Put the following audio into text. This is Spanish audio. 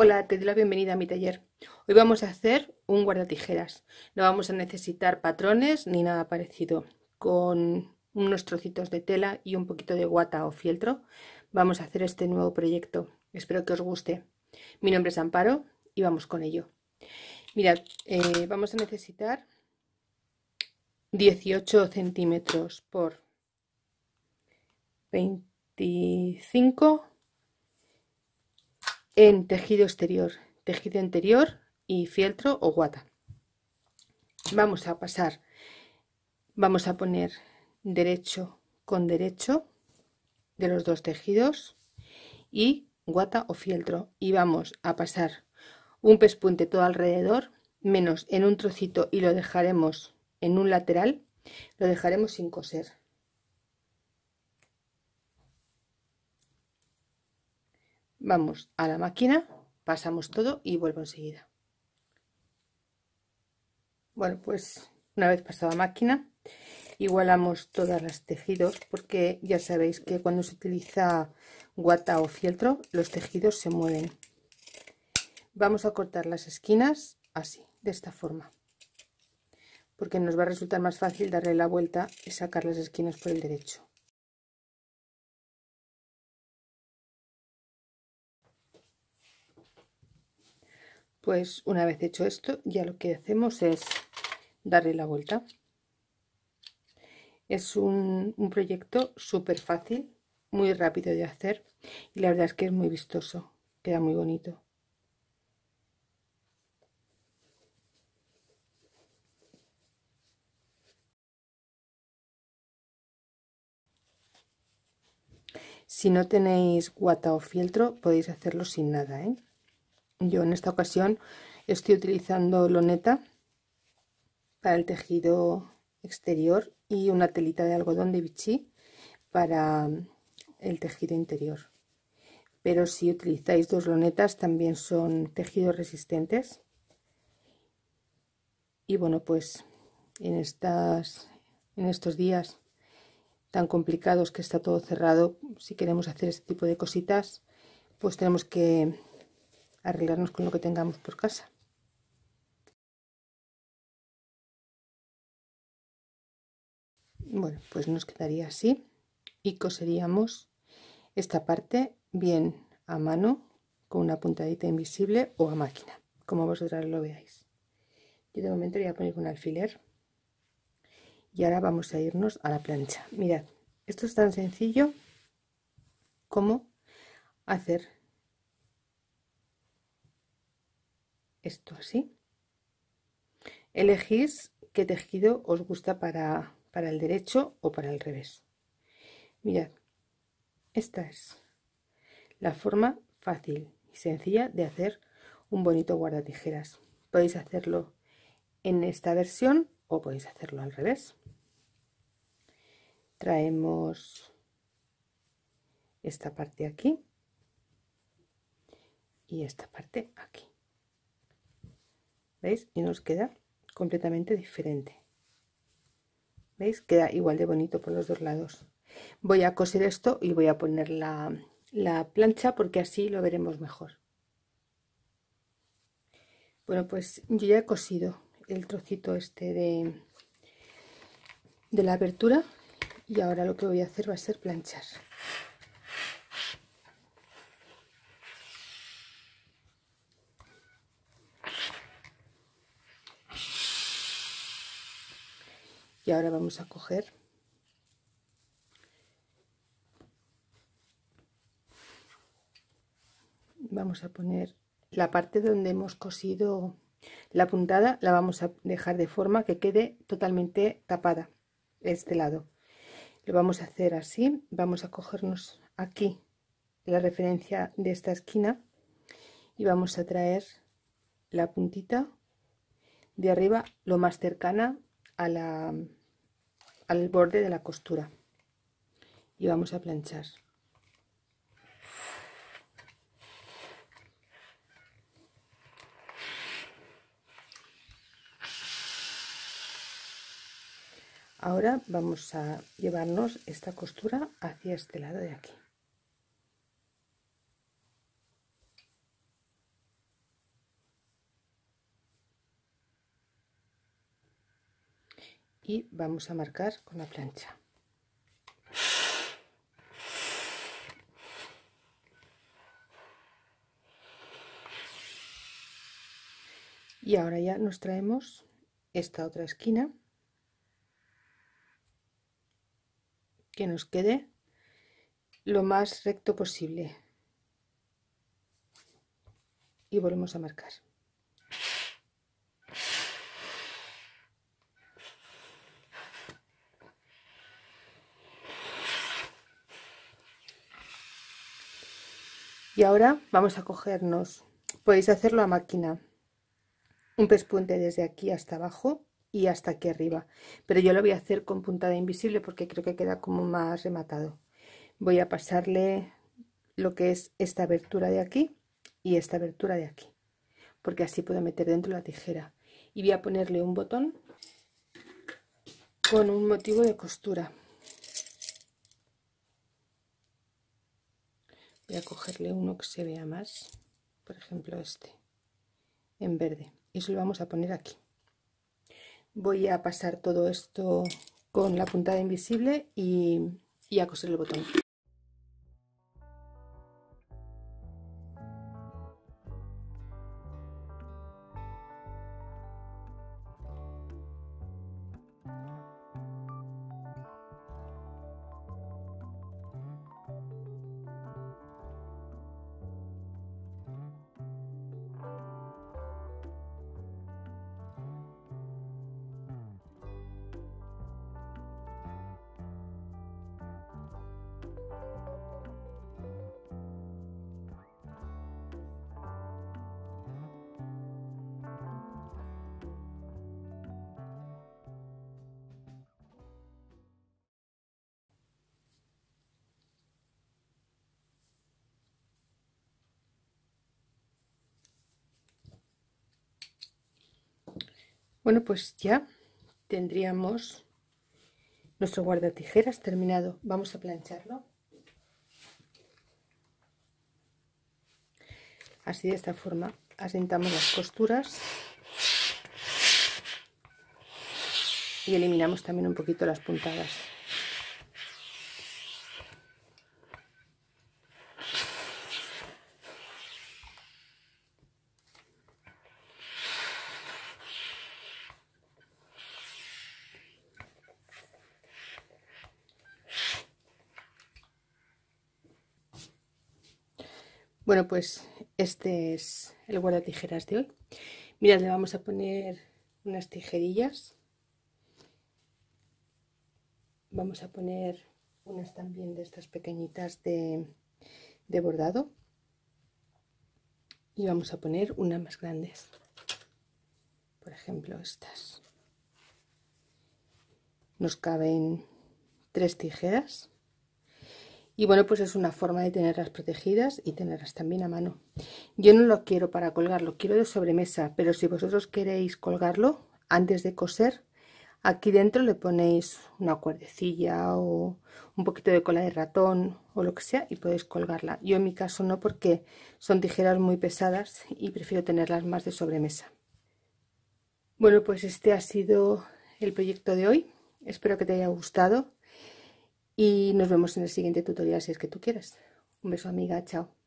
Hola, te doy la bienvenida a mi taller. Hoy vamos a hacer un guardatijeras. No vamos a necesitar patrones ni nada parecido. Con unos trocitos de tela y un poquito de guata o fieltro vamos a hacer este nuevo proyecto. Espero que os guste. Mi nombre es Amparo y vamos con ello. Mirad, eh, vamos a necesitar 18 centímetros por 25 en tejido exterior, tejido interior y fieltro o guata. Vamos a pasar, vamos a poner derecho con derecho de los dos tejidos y guata o fieltro y vamos a pasar un pespunte todo alrededor menos en un trocito y lo dejaremos en un lateral lo dejaremos sin coser Vamos a la máquina, pasamos todo y vuelvo enseguida. Bueno, pues una vez pasada máquina, igualamos todas las tejidos porque ya sabéis que cuando se utiliza guata o fieltro los tejidos se mueven. Vamos a cortar las esquinas así, de esta forma porque nos va a resultar más fácil darle la vuelta y sacar las esquinas por el derecho. pues una vez hecho esto ya lo que hacemos es darle la vuelta es un, proyecto súper fácil muy rápido de hacer y la verdad es que es muy vistoso queda muy bonito Si no tenéis guata o fieltro podéis hacerlo sin nada, ¿eh? Yo en esta ocasión estoy utilizando loneta para el tejido exterior y una telita de algodón de bichí para mm, el tejido interior. Pero si utilizáis dos lonetas también son tejidos resistentes. Y bueno, pues en, en estos días tan complicados que está todo cerrado, si queremos hacer este tipo de cositas, pues tenemos que arreglarnos con lo que tengamos por casa. Bueno, pues nos quedaría así y coseríamos esta parte bien a mano con una puntadita invisible o a máquina, como vosotras lo veáis. Yo de momento voy a poner un alfiler y ahora vamos a irnos a la plancha. Mirad, esto es tan sencillo como hacer esto así. Elegís qué tejido os gusta para, para el derecho o para el revés. Mirad, esta es la forma fácil y sencilla de hacer un bonito guardatijeras. Podéis hacerlo en esta versión o podéis hacerlo al revés. Traemos esta parte aquí y esta parte aquí. ¿Veis? Y nos queda completamente diferente. ¿Veis? Queda igual de bonito por los dos lados. Voy a coser esto y voy a poner la, plancha porque así lo veremos mejor. Bueno, pues yo ya he cosido el trocito este de, de la abertura y ahora lo que voy a hacer va a ser planchar. y ahora vamos a coger vamos a poner la parte donde hemos cosido la puntada la vamos a dejar de forma que quede totalmente tapada este lado lo vamos a hacer así vamos a cogernos aquí la referencia de esta esquina y vamos a traer la puntita de arriba lo más cercana a la al borde de la costura y vamos a planchar ahora vamos a llevarnos esta costura hacia este lado de aquí y vamos a marcar con la plancha y ahora ya nos traemos esta otra esquina que nos quede lo más recto posible y volvemos a marcar Y ahora vamos a cogernos, podéis hacerlo a máquina, un pespunte desde aquí hasta abajo y hasta aquí arriba. Pero yo lo voy a hacer con puntada invisible porque creo que queda como más rematado. Voy a pasarle lo que es esta abertura de aquí y esta abertura de aquí. Porque así puedo meter dentro la tijera. Y voy a ponerle un botón con un motivo de costura. voy a cogerle uno que se vea más por ejemplo este en verde y eso lo vamos a poner aquí voy a pasar todo esto con la puntada invisible y, y a coser el botón Bueno, pues ya tendríamos nuestro guardatijeras terminado. Vamos a plancharlo. Así de esta forma asentamos las costuras y eliminamos también un poquito las puntadas. Bueno, pues este es el guardatijeras de hoy. Mirad, le vamos a poner unas tijerillas. Vamos a poner unas también de estas pequeñitas de, de bordado. Y vamos a poner unas más grandes. Por ejemplo, estas. Nos caben tres tijeras y bueno pues es una forma de tenerlas protegidas y tenerlas también a mano yo no lo quiero para colgarlo, quiero de sobremesa pero si vosotros queréis colgarlo antes de coser aquí dentro le ponéis una cuerdecilla o un poquito de cola de ratón o lo que sea y podéis colgarla yo en mi caso no porque son tijeras muy pesadas y prefiero tenerlas más de sobremesa bueno pues este ha sido el proyecto de hoy espero que te haya gustado y nos vemos en el siguiente tutorial si es que tú quieres. Un beso amiga, chao.